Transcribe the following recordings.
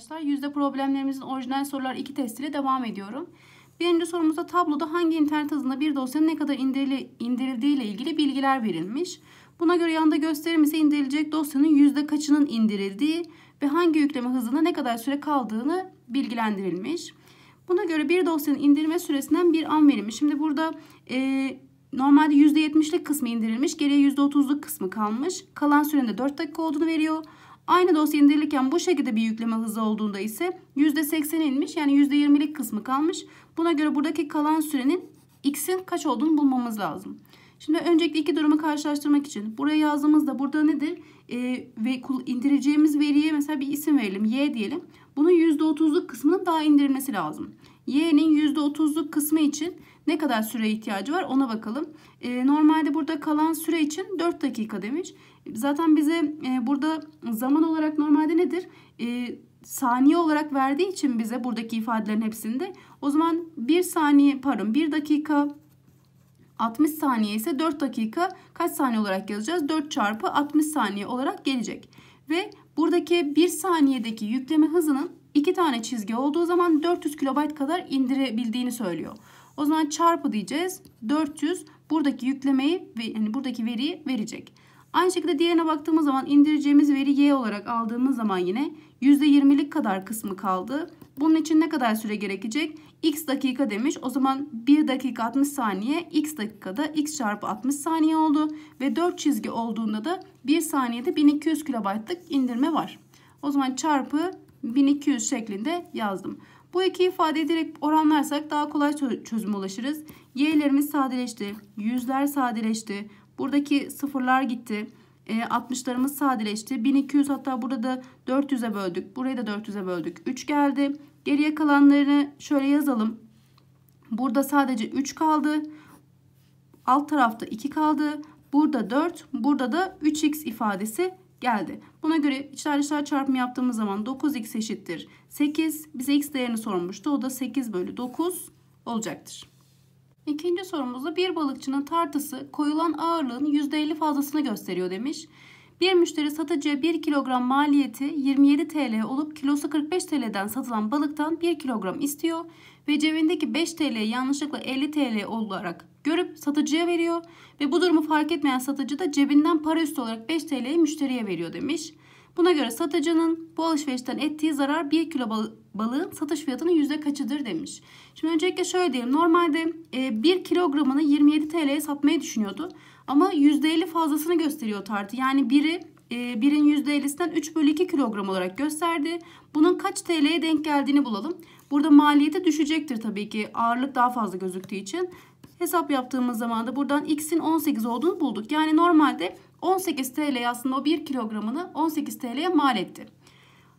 arkadaşlar. Yüzde problemlerimizin orijinal sorular 2 testiyle devam ediyorum. Birinci sorumuzda tabloda hangi internet hızında bir dosyanın ne kadar indirili, indirildiği ile ilgili bilgiler verilmiş. Buna göre yanında gösterimize indirilecek dosyanın yüzde kaçının indirildiği ve hangi yükleme hızında ne kadar süre kaldığını bilgilendirilmiş. Buna göre bir dosyanın indirme süresinden bir an verilmiş. Şimdi burada e, normalde %70'lik kısmı indirilmiş. Geriye %30'luk kısmı kalmış. Kalan sürenin de 4 dakika olduğunu veriyor. Aynı dosya indirilirken bu şekilde bir yükleme hızı olduğunda ise %80 inmiş yani %20'lik kısmı kalmış. Buna göre buradaki kalan sürenin x'in kaç olduğunu bulmamız lazım. Şimdi öncelikle iki durumu karşılaştırmak için buraya yazdığımızda burada nedir? E, ve indireceğimiz veriye mesela bir isim verelim. Y diyelim. Bunun %30'luk kısmının daha indirilmesi lazım. Y'nin %30'luk kısmı için ne kadar süre ihtiyacı var ona bakalım. E, normalde burada kalan süre için 4 dakika demiş. Zaten bize e, burada zaman olarak normalde nedir? E, saniye olarak verdiği için bize buradaki ifadelerin hepsinde o zaman 1 saniye pardon 1 dakika 60 saniye ise 4 dakika kaç saniye olarak yazacağız? 4 çarpı 60 saniye olarak gelecek. Ve buradaki 1 saniyedeki yükleme hızının 2 tane çizgi olduğu zaman 400 kilobayt kadar indirebildiğini söylüyor. O zaman çarpı diyeceğiz. 400 buradaki yüklemeyi yani buradaki veriyi verecek. Aynı şekilde diğerine baktığımız zaman indireceğimiz veri y olarak aldığımız zaman yine %20'lik kadar kısmı kaldı. Bunun için ne kadar süre gerekecek? x dakika demiş. O zaman 1 dakika 60 saniye x dakikada x çarpı 60 saniye oldu. Ve 4 çizgi olduğunda da 1 saniyede 1200 kilobaytlık indirme var. O zaman çarpı 1200 şeklinde yazdım. Bu iki ifadeyi direkt oranlarsak daha kolay çözüme ulaşırız. Y'lerimiz sadeleşti. Yüzler sadeleşti. Buradaki sıfırlar gitti. E, 60'larımız sadeleşti. 1200 hatta burada da 400'e böldük. Burayı da 400'e böldük. 3 geldi. Geriye kalanlarını şöyle yazalım. Burada sadece 3 kaldı. Alt tarafta 2 kaldı. Burada 4, burada da 3x ifadesi geldi. Buna göre içler dışlar çarpımı yaptığımız zaman 9x eşittir 8. Bize x değerini sormuştu. O da 8 bölü 9 olacaktır. İkinci sorumuzda bir balıkçının tartısı koyulan ağırlığın %50 fazlasını gösteriyor demiş. Bir müşteri satıcıya 1 kilogram maliyeti 27 TL olup kilosu 45 TL'den satılan balıktan 1 kilogram istiyor ve cebindeki 5 TL yanlışlıkla 50 TL olarak görüp satıcıya veriyor ve bu durumu fark etmeyen satıcı da cebinden para üstü olarak 5 TL'yi müşteriye veriyor demiş. Buna göre satıcının bu alışverişten ettiği zarar 1 kilo bal balığın satış fiyatının yüzde kaçıdır demiş. Şimdi öncelikle şöyle diyelim. Normalde e, 1 kilogramını 27 TL'ye satmayı düşünüyordu. Ama %50 fazlasını gösteriyor tartı. Yani biri e, birin %50'sinden 3 bölü 2 kilogram olarak gösterdi. Bunun kaç TL'ye denk geldiğini bulalım. Burada maliyeti düşecektir tabii ki ağırlık daha fazla gözüktüğü için. Hesap yaptığımız zaman da buradan x'in 18 olduğunu bulduk. Yani normalde 18 TL aslında o 1 kilogramını 18 TL'ye mal etti.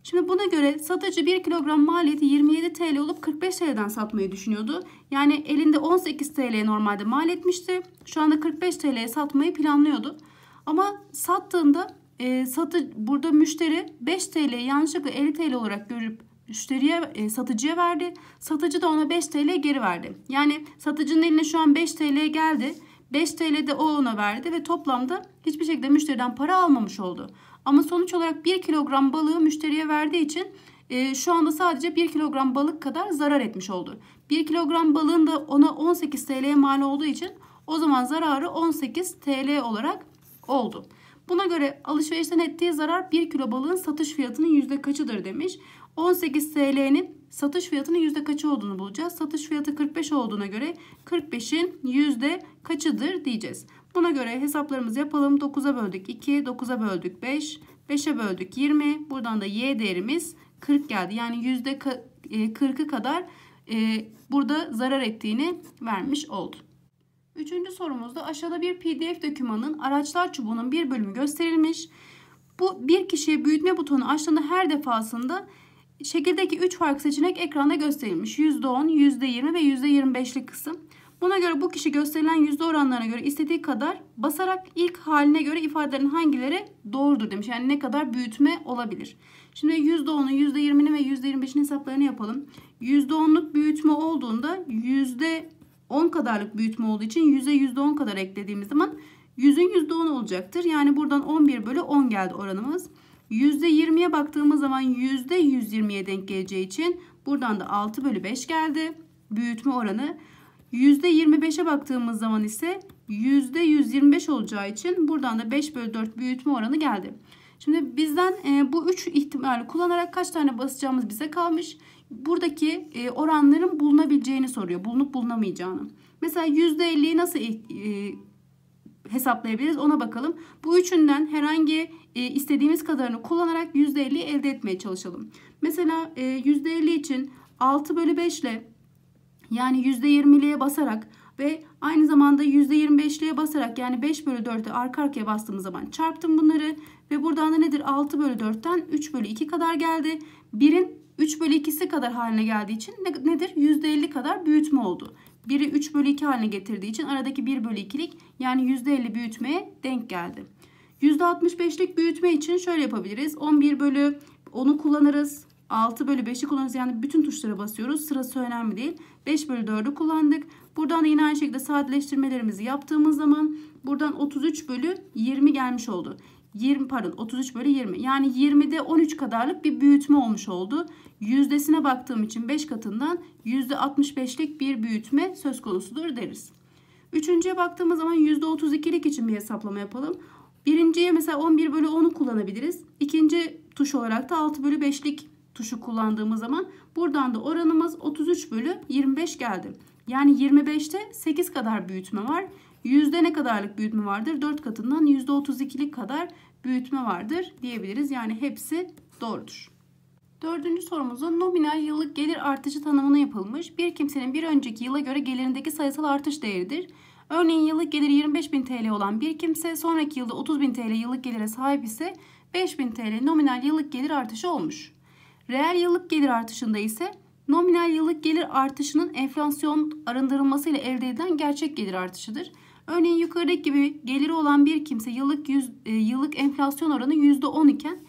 Şimdi buna göre satıcı 1 kilogram maliyeti 27 TL olup 45 TL'den satmayı düşünüyordu. Yani elinde 18 TL'ye normalde mal etmişti. Şu anda 45 TL'ye satmayı planlıyordu. Ama sattığında e, satı, burada müşteri 5 TL yanlışlıkla 50 TL olarak görüp müşteriye e, satıcıya verdi. Satıcı da ona 5 TL geri verdi. Yani satıcının eline şu an 5 TL geldi. 5 TL'de o ona verdi ve toplamda hiçbir şekilde müşteriden para almamış oldu. Ama sonuç olarak 1 kilogram balığı müşteriye verdiği için e, şu anda sadece 1 kilogram balık kadar zarar etmiş oldu. 1 kilogram balığın da ona 18 TL'ye mal olduğu için o zaman zararı 18 TL olarak oldu. Buna göre alışverişten ettiği zarar 1 kilo balığın satış fiyatının yüzde kaçıdır demiş. 18 TL'nin satış fiyatının yüzde kaçı olduğunu bulacağız. Satış fiyatı 45 olduğuna göre 45'in yüzde kaçıdır diyeceğiz. Buna göre hesaplarımızı yapalım. 9'a böldük 2, 9'a böldük 5, 5'e böldük 20. Buradan da y değerimiz 40 geldi. Yani yüzde 40'ı e, kadar e, burada zarar ettiğini vermiş oldu. Üçüncü sorumuzda aşağıda bir pdf dokümanın araçlar çubuğunun bir bölümü gösterilmiş. Bu bir kişiye büyütme butonu açtığında her defasında Şekildeki 3 farklı seçenek ekranda gösterilmiş. %10, %20 ve %25'lik kısım. Buna göre bu kişi gösterilen yüzde oranlarına göre istediği kadar basarak ilk haline göre ifadelerin hangileri doğrudur demiş. Yani ne kadar büyütme olabilir. Şimdi yüzde %10'un, %20'nin ve yüzde %25'in hesaplarını yapalım. Yüzde %10'luk büyütme olduğunda yüzde %10 kadarlık büyütme olduğu için yüze %10 kadar eklediğimiz zaman yüzün yüzde %10 olacaktır. Yani buradan 11 bölü 10 geldi oranımız. %20'ye baktığımız zaman %120'ye denk geleceği için buradan da 6 bölü 5 geldi. Büyütme oranı. %25'e baktığımız zaman ise %125 olacağı için buradan da 5 bölü 4 büyütme oranı geldi. Şimdi bizden e, bu 3 ihtimali kullanarak kaç tane basacağımız bize kalmış. Buradaki e, oranların bulunabileceğini soruyor. Bulunup bulunamayacağını. Mesela %50'yi nasıl e, hesaplayabiliriz ona bakalım. Bu üçünden herhangi e, istediğimiz kadarını kullanarak %50 elde etmeye çalışalım. Mesela e, %50 için 6 bölü 5 ile yani %20'liğe basarak ve aynı zamanda %25'liğe basarak yani 5 bölü 4'e arka arkaya bastığımız zaman çarptım bunları. Ve buradan da nedir 6 bölü 4'ten 3 bölü 2 kadar geldi. 1'in 3 bölü 2'si kadar haline geldiği için ne nedir? %50 kadar büyütme oldu. Biri 3 bölü 2 haline getirdiği için aradaki 1 bölü 2'lik yani %50 büyütmeye denk geldi. %65'lik büyütme için şöyle yapabiliriz. 11 bölü 10'u kullanırız. 6 bölü 5'i kullanırız. Yani bütün tuşlara basıyoruz. Sırası önemli değil. 5 bölü 4'ü kullandık. Buradan da yine aynı şekilde sadeleştirmelerimizi yaptığımız zaman buradan 33 bölü 20 gelmiş oldu. 20 pardon 33 bölü 20 yani 20'de 13 kadarlık bir büyütme olmuş oldu. Yüzdesine baktığım için 5 katından %65'lik bir büyütme söz konusudur deriz. Üçüncüye baktığımız zaman %32'lik için bir hesaplama yapalım. Birinciye mesela 11 bölü 10'u kullanabiliriz. İkinci tuş olarak da 6 bölü 5'lik tuşu kullandığımız zaman buradan da oranımız 33 bölü 25 geldi. Yani 25'te 8 kadar büyütme var. Yüzde ne kadarlık büyütme vardır? 4 katından yüzde %32'lik kadar büyütme vardır diyebiliriz. Yani hepsi doğrudur. Dördüncü sorumuzda nominal yıllık gelir artışı tanımını yapılmış. Bir kimsenin bir önceki yıla göre gelirindeki sayısal artış değeridir. Örneğin yıllık geliri 25.000 TL olan bir kimse sonraki yılda 30.000 TL yıllık gelire sahip ise 5.000 TL nominal yıllık gelir artışı olmuş. Reel yıllık gelir artışında ise Nominal yıllık gelir artışının enflasyon arındırılması ile elde edilen gerçek gelir artışıdır. Örneğin yukarıdaki gibi geliri olan bir kimse yıllık yüz, e, yıllık enflasyon oranı %10 iken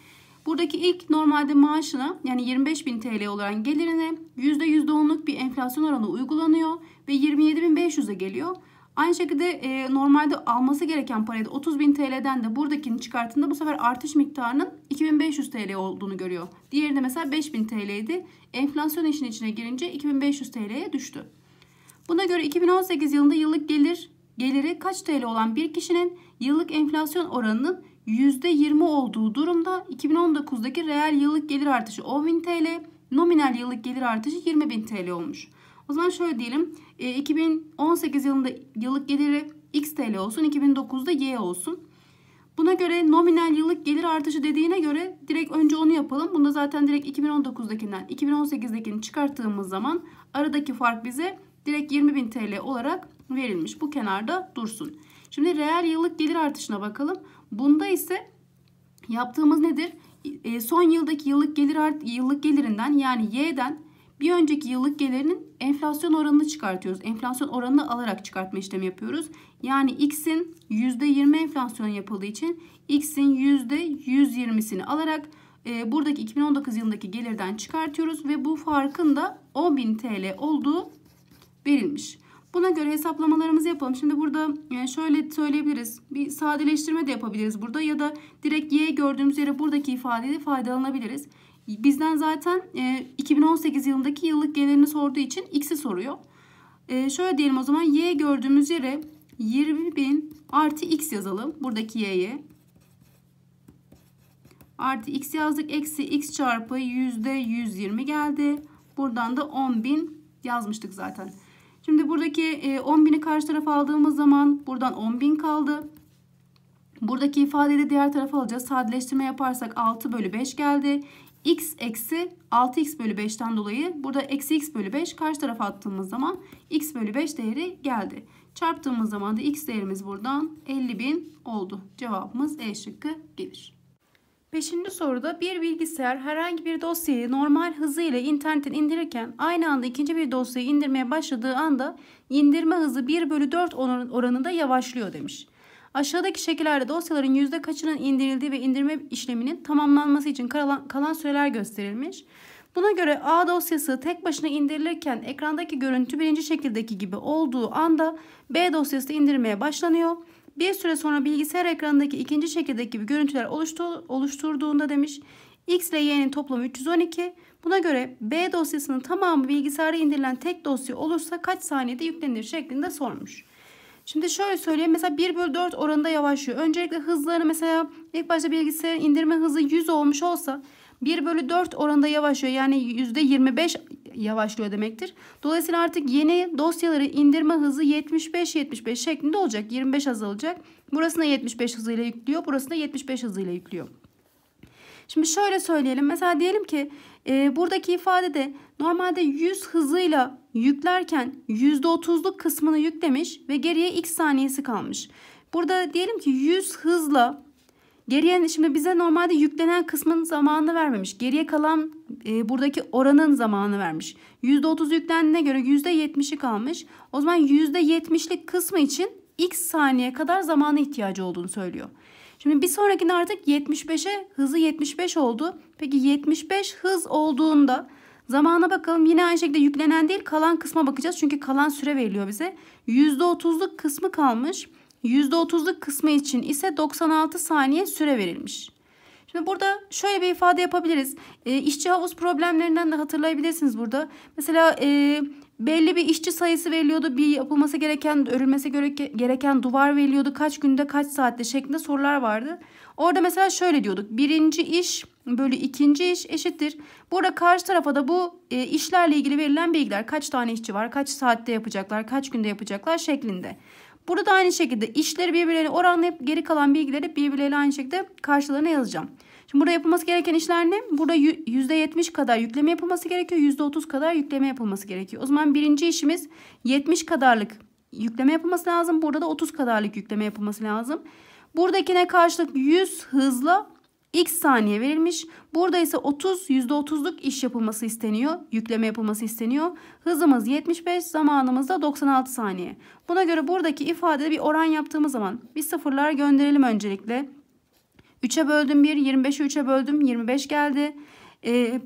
buradaki ilk normalde maaşına yani 25 bin TL olan gelirine %110'luk bir enflasyon oranı uygulanıyor ve 27.500'e geliyor. Aynı şekilde e, normalde alması gereken parayı da 30 bin TL'den de buradakini çıkarttığında bu sefer artış miktarının 2500 TL olduğunu görüyor. Diğeri de mesela 5000 TL'ydi. Enflasyon işin içine girince 2500 TL'ye düştü. Buna göre 2018 yılında yıllık gelir geliri kaç TL olan bir kişinin yıllık enflasyon oranının %20 olduğu durumda 2019'daki reel yıllık gelir artışı 10.000 TL, nominal yıllık gelir artışı 20.000 TL olmuş. O zaman şöyle diyelim. 2018 e, yılında yıllık geliri X TL olsun. 2009'da Y olsun. Buna göre nominal yıllık gelir artışı dediğine göre direkt önce onu yapalım. Bunda zaten direkt 2019'dakinden 2018'dekini çıkarttığımız zaman aradaki fark bize direkt 20.000 TL olarak verilmiş. Bu kenarda dursun. Şimdi reel yıllık gelir artışına bakalım. Bunda ise yaptığımız nedir? E, son yıldaki yıllık gelir art, yıllık gelirinden yani Y'den bir önceki yıllık gelirinin enflasyon oranını çıkartıyoruz. Enflasyon oranını alarak çıkartma işlemi yapıyoruz. Yani x'in %20 enflasyon yapıldığı için x'in %120'sini alarak e, buradaki 2019 yılındaki gelirden çıkartıyoruz ve bu farkın da 10.000 TL olduğu verilmiş. Buna göre hesaplamalarımızı yapalım. Şimdi burada e, şöyle söyleyebiliriz. Bir sadeleştirme de yapabiliriz burada ya da direkt y gördüğümüz yere buradaki ifadeyi faydalanabiliriz. Bizden zaten e, 2018 yılındaki yıllık gelirini sorduğu için x'i soruyor. E, şöyle diyelim o zaman y gördüğümüz yere 20.000 artı x yazalım. Buradaki y'ye. Artı x yazdık. Eksi x çarpı %120 geldi. Buradan da 10.000 yazmıştık zaten. Şimdi buradaki 10.000'i e, karşı tarafa aldığımız zaman buradan 10.000 kaldı. Buradaki ifadeyi de diğer tarafa alacağız. Sadeleştirme yaparsak 6 bölü 5 geldi x eksi 6x bölü 5'ten dolayı burada eksi x bölü 5 karşı tarafa attığımız zaman x bölü 5 değeri geldi. Çarptığımız zaman da x değerimiz buradan 50.000 oldu. Cevabımız E şıkkı gelir. Beşinci soruda bir bilgisayar herhangi bir dosyayı normal hızıyla internetten indirirken aynı anda ikinci bir dosyayı indirmeye başladığı anda indirme hızı 1 bölü 4 oranında yavaşlıyor demiş. Aşağıdaki şekillerde dosyaların yüzde kaçının indirildiği ve indirme işleminin tamamlanması için kalan, kalan süreler gösterilmiş. Buna göre A dosyası tek başına indirilirken ekrandaki görüntü birinci şekildeki gibi olduğu anda B dosyası indirmeye başlanıyor. Bir süre sonra bilgisayar ekranındaki ikinci şekildeki gibi görüntüler oluştu, oluşturduğunda demiş X ile Y'nin toplamı 312. Buna göre B dosyasının tamamı bilgisayara indirilen tek dosya olursa kaç saniyede yüklenir şeklinde sormuş. Şimdi şöyle söyleyeyim. Mesela 1 bölü 4 oranında yavaşlıyor. Öncelikle hızlarını mesela ilk başta bilgisayarın indirme hızı 100 olmuş olsa 1 bölü 4 oranında yavaşlıyor. Yani %25 yavaşlıyor demektir. Dolayısıyla artık yeni dosyaları indirme hızı 75-75 şeklinde olacak. 25 azalacak. Burasına 75 hızıyla yüklüyor. Burasına 75 hızıyla yüklüyor. Şimdi şöyle söyleyelim. Mesela diyelim ki e, buradaki de normalde 100 hızıyla yüklerken %30'luk kısmını yüklemiş ve geriye x saniyesi kalmış. Burada diyelim ki 100 hızla geriye şimdi bize normalde yüklenen kısmın zamanını vermemiş. Geriye kalan e, buradaki oranın zamanını vermiş. %30 yüklendiğine göre %70'i kalmış. O zaman %70'lik kısmı için x saniye kadar zamana ihtiyacı olduğunu söylüyor. Şimdi bir sonrakinde artık 75'e hızı 75 oldu. Peki 75 hız olduğunda Zamana bakalım yine aynı şekilde yüklenen değil kalan kısma bakacağız. Çünkü kalan süre veriliyor bize. %30'luk kısmı kalmış. %30'luk kısmı için ise 96 saniye süre verilmiş. Şimdi burada şöyle bir ifade yapabiliriz. E, işçi havuz problemlerinden de hatırlayabilirsiniz burada. Mesela e, belli bir işçi sayısı veriliyordu. Bir yapılması gereken, örülmesi gereken duvar veriliyordu. Kaç günde, kaç saatte şeklinde sorular vardı. Orada mesela şöyle diyorduk. Birinci iş bölü ikinci iş eşittir. Burada karşı tarafa da bu e, işlerle ilgili verilen bilgiler. Kaç tane işçi var, kaç saatte yapacaklar, kaç günde yapacaklar şeklinde. Burada da aynı şekilde işleri birbirleriyle oranlayıp geri kalan bilgileri birbirleriyle aynı şekilde karşılarına yazacağım. Şimdi burada yapılması gereken işler ne? Burada %70 kadar yükleme yapılması gerekiyor. %30 kadar yükleme yapılması gerekiyor. O zaman birinci işimiz 70 kadarlık yükleme yapılması lazım. Burada da 30 kadarlık yükleme yapılması lazım. Buradakine karşılık 100 hızla x saniye verilmiş. Burada ise 30 %30'luk iş yapılması isteniyor. Yükleme yapılması isteniyor. Hızımız 75, zamanımız da 96 saniye. Buna göre buradaki ifadede bir oran yaptığımız zaman bir sıfırlar gönderelim öncelikle. 3'e böldüm 1, 25'i 3'e böldüm 25 geldi. Ee,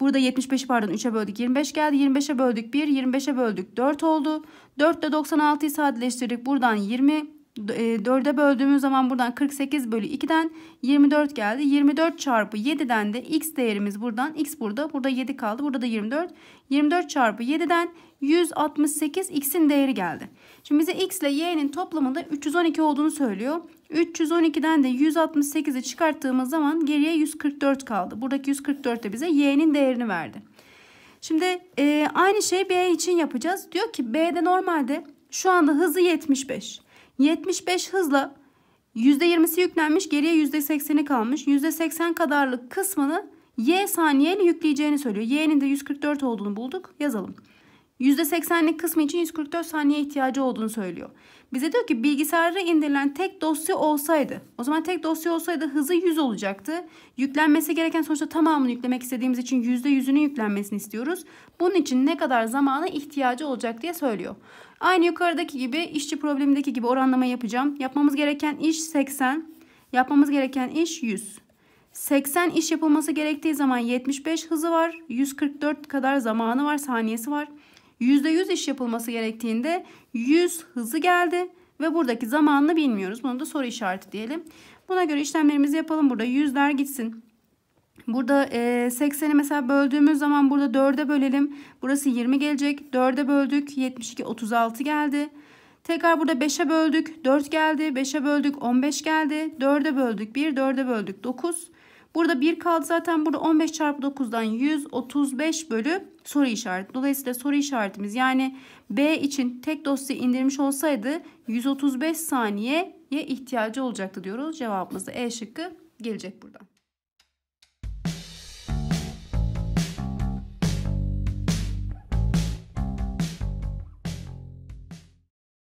Burada 75'i pardon 3'e böldük 25 geldi. 25'e böldük 1, 25'e böldük 4 oldu. 4 ile 96'yı sadeleştirdik. Buradan 20, 4'e böldüğümüz zaman buradan 48 bölü 2'den 24 geldi. 24 çarpı 7'den de x değerimiz buradan. x burada. Burada 7 kaldı. Burada da 24. 24 çarpı 7'den 168 x'in değeri geldi. Şimdi bize x ile y'nin toplamında 312 olduğunu söylüyor. 312'den de 168'i çıkarttığımız zaman geriye 144 kaldı. Buradaki 144 de bize y'nin değerini verdi. Şimdi e, aynı şeyi b için yapacağız. Diyor ki b'de normalde şu anda hızı 75. 75 hızla %20'si yüklenmiş geriye %80'i kalmış. %80 kadarlık kısmını y saniyeli yükleyeceğini söylüyor. Y'nin de 144 olduğunu bulduk yazalım. %80'lik kısmı için 144 saniye ihtiyacı olduğunu söylüyor. Bize diyor ki bilgisayara indirilen tek dosya olsaydı, o zaman tek dosya olsaydı hızı 100 olacaktı. Yüklenmesi gereken sonuçta tamamını yüklemek istediğimiz için %100'ünü yüklenmesini istiyoruz. Bunun için ne kadar zamana ihtiyacı olacak diye söylüyor. Aynı yukarıdaki gibi işçi problemindeki gibi oranlama yapacağım. Yapmamız gereken iş 80, yapmamız gereken iş 100. 80 iş yapılması gerektiği zaman 75 hızı var, 144 kadar zamanı var, saniyesi var. %100 iş yapılması gerektiğinde 100 hızı geldi ve buradaki zamanını bilmiyoruz. Bunu da soru işareti diyelim. Buna göre işlemlerimizi yapalım. Burada yüzler gitsin. Burada 80'i e, mesela böldüğümüz zaman burada 4'e bölelim. Burası 20 gelecek. 4'e böldük. 72, 36 geldi. Tekrar burada 5'e böldük. 4 geldi. 5'e böldük. 15 geldi. 4'e böldük. 1, 4'e böldük. 9. Burada 1 kaldı zaten. Burada 15 çarpı 9'dan 135 bölü soru işareti. Dolayısıyla soru işaretimiz yani B için tek dosyayı indirmiş olsaydı 135 saniyeye ihtiyacı olacaktı diyoruz. Cevabımız da E şıkkı gelecek buradan.